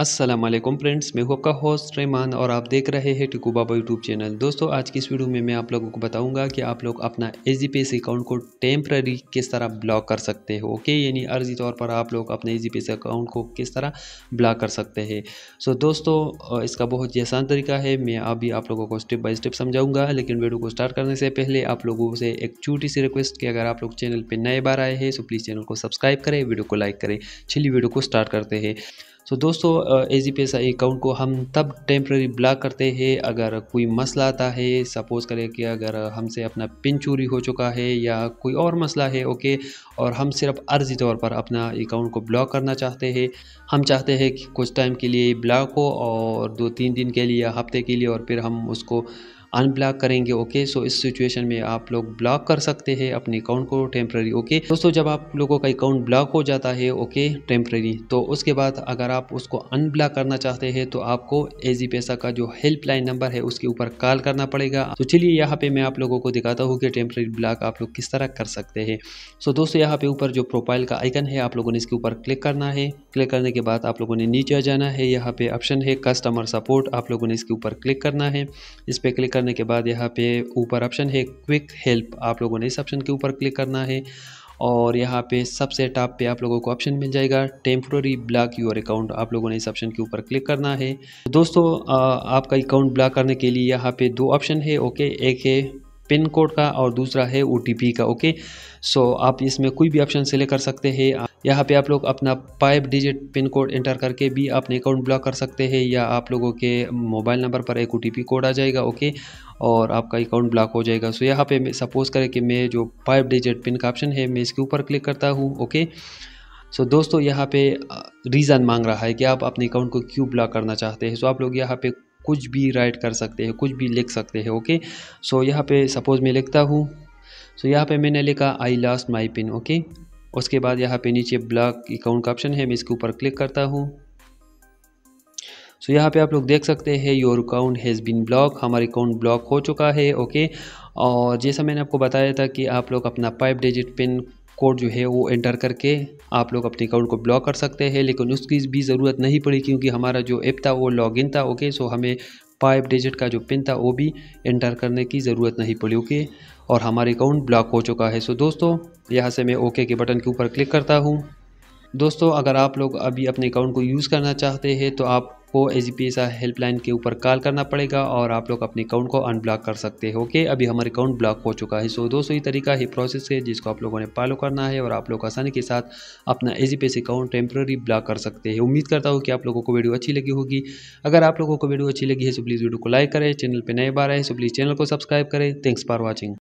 Aslam friends मैं हूँ आपका होस्ट रहमान और आप देख रहे हैं टिकू बाबा यूट्यूब चैनल दोस्तों आज की इस वीडियो में मैं आप लोगों को बताऊंगा कि आप लोग अपना एच अकाउंट को टेम्प्ररी किस तरह ब्लॉक कर सकते हो ओके यानी अर्जी तौर पर आप लोग अपने एच अकाउंट को किस तरह ब्लॉक कर सकते हैं सो दोस्तों इसका बहुत ही आसान तरीका है मैं अभी आप लोगों को स्टेप बाई स्टेप समझाऊँगा लेकिन वीडियो को स्टार्ट करने से पहले आप लोगों से एक छोटी सी रिक्वेस्ट कि अगर आप लोग चैनल पर नए बार आए हैं तो प्लीज़ चैनल को सब्सक्राइब करें वीडियो को लाइक करें चलिए वीडियो को स्टार्ट करते हैं सो दोस्तों एजी पैसा अकाउंट को हम तब टेम्प्रेरी ब्लॉक करते हैं अगर कोई मसला आता है सपोज़ करें कि अगर हमसे अपना पिन चोरी हो चुका है या कोई और मसला है ओके और हम सिर्फ अर्जी तौर पर अपना अकाउंट को ब्लॉक करना चाहते हैं हम चाहते हैं कि कुछ टाइम के लिए ब्लॉक हो और दो तीन दिन के लिए हफ्ते के लिए और फिर हम उसको अनब्लॉक करेंगे ओके सो इस सिचुएशन में आप लोग ब्लॉक कर सकते हैं अपने अकाउंट को टेम्प्रेरी ओके दोस्तों जब आप लोगों का अकाउंट ब्लॉक हो जाता है ओके टेम्प्रेरी तो उसके बाद अगर आप उसको अनब्लॉक करना चाहते हैं तो आपको एजी पैसा का जो हेल्पलाइन नंबर है उसके ऊपर कॉल करना पड़ेगा तो चलिए यहाँ पे मैं आप लोगों को दिखाता हूँ कि टेम्प्रेरी ब्लॉक आप लोग किस तरह कर सकते हैं सो दोस्तों यहाँ पे ऊपर जो प्रोफाइल का आइकन है आप लोगों ने इसके ऊपर क्लिक करना है क्लिक करने के बाद आप लोगों ने नीचे आ जाना है यहाँ पे ऑप्शन है कस्टमर सपोर्ट आप लोगों ने इसके ऊपर क्लिक करना है इस पर क्लिक करने के बाद यहाँ पे ऊपर ऑप्शन है क्विक हेल्प आप लोगों ने इस ऑप्शन के ऊपर क्लिक करना है और यहाँ पे सबसे टॉप पे आप लोगों को ऑप्शन मिल जाएगा टेम्प्रोरी ब्लॉक योर अकाउंट आप लोगों ने इस ऑप्शन के ऊपर क्लिक करना है दोस्तों आपका अकाउंट ब्लॉक करने के लिए यहाँ पे दो ऑप्शन है ओके एक है पिन कोड का और दूसरा है ओ का ओके सो आप इसमें कोई भी ऑप्शन सेलेक्ट कर सकते हैं यहाँ पे आप लोग अपना five digit pin code enter करके भी अपने अकाउंट ब्लॉक कर सकते हैं या आप लोगों के मोबाइल नंबर पर एक ओ कोड आ जाएगा ओके और आपका अकाउंट ब्लॉक हो जाएगा सो यहाँ पे सपोज़ करें कि मैं जो फाइव डिजिट पिन का ऑप्शन है मैं इसके ऊपर क्लिक करता हूँ ओके सो दोस्तों यहाँ पे रीज़न मांग रहा है कि आप अपने अकाउंट को क्यों ब्लॉक करना चाहते हैं सो आप लोग यहाँ पर कुछ भी राइट कर सकते हैं कुछ भी लिख सकते हैं ओके सो यहाँ पे सपोज़ मैं लिखता हूँ सो यहाँ पे मैंने लिखा I lost my pin okay उसके बाद यहाँ पे नीचे ब्लॉक अकाउंट का ऑप्शन है मैं इसके ऊपर क्लिक करता हूँ सो यहाँ पे आप लोग देख सकते हैं your account has been block हमारा अकाउंट ब्लॉक हो चुका है ओके और जैसा मैंने आपको बताया था कि आप लोग अपना पाइप डिजिट पिन कोड जो है वो एंटर करके आप लोग अपने अकाउंट को ब्लॉक कर सकते हैं लेकिन उसकी भी ज़रूरत नहीं पड़ी क्योंकि हमारा जो ऐप था वो लॉगिन था ओके सो हमें फाइव डिजिट का जो पिन था वो भी एंटर करने की ज़रूरत नहीं पड़ी ओके और हमारा अकाउंट ब्लॉक हो चुका है सो दोस्तों यहाँ से मैं ओके के बटन के ऊपर क्लिक करता हूँ दोस्तों अगर आप लोग अभी अपने अकाउंट को यूज़ करना चाहते हैं तो आप आपको एच हेल्पलाइन के ऊपर कॉल करना पड़ेगा और आप लोग अपने अकाउंट को अनब्लॉक कर सकते हो ओके अभी हमारे अकाउंट ब्लॉक हो चुका है सो दोस्तों ये तरीका ही प्रोसेस है जिसको आप लोगों ने फॉलो करना है और आप लोग आसानी के साथ अपना एच अकाउंट टेम्प्रेरी ब्लॉक कर सकते हैं उम्मीद करता हूँ कि आप लोगों को वीडियो अच्छी लगी होगी अगर आप लोगों को वीडियो अच्छी लगी है तो प्लीज़ वीडियो को लाइक करें चैनल पर नए बार आए तो प्लीज़ चैनल को सब्सक्राइब करें थैंक्स फॉर वॉचिंग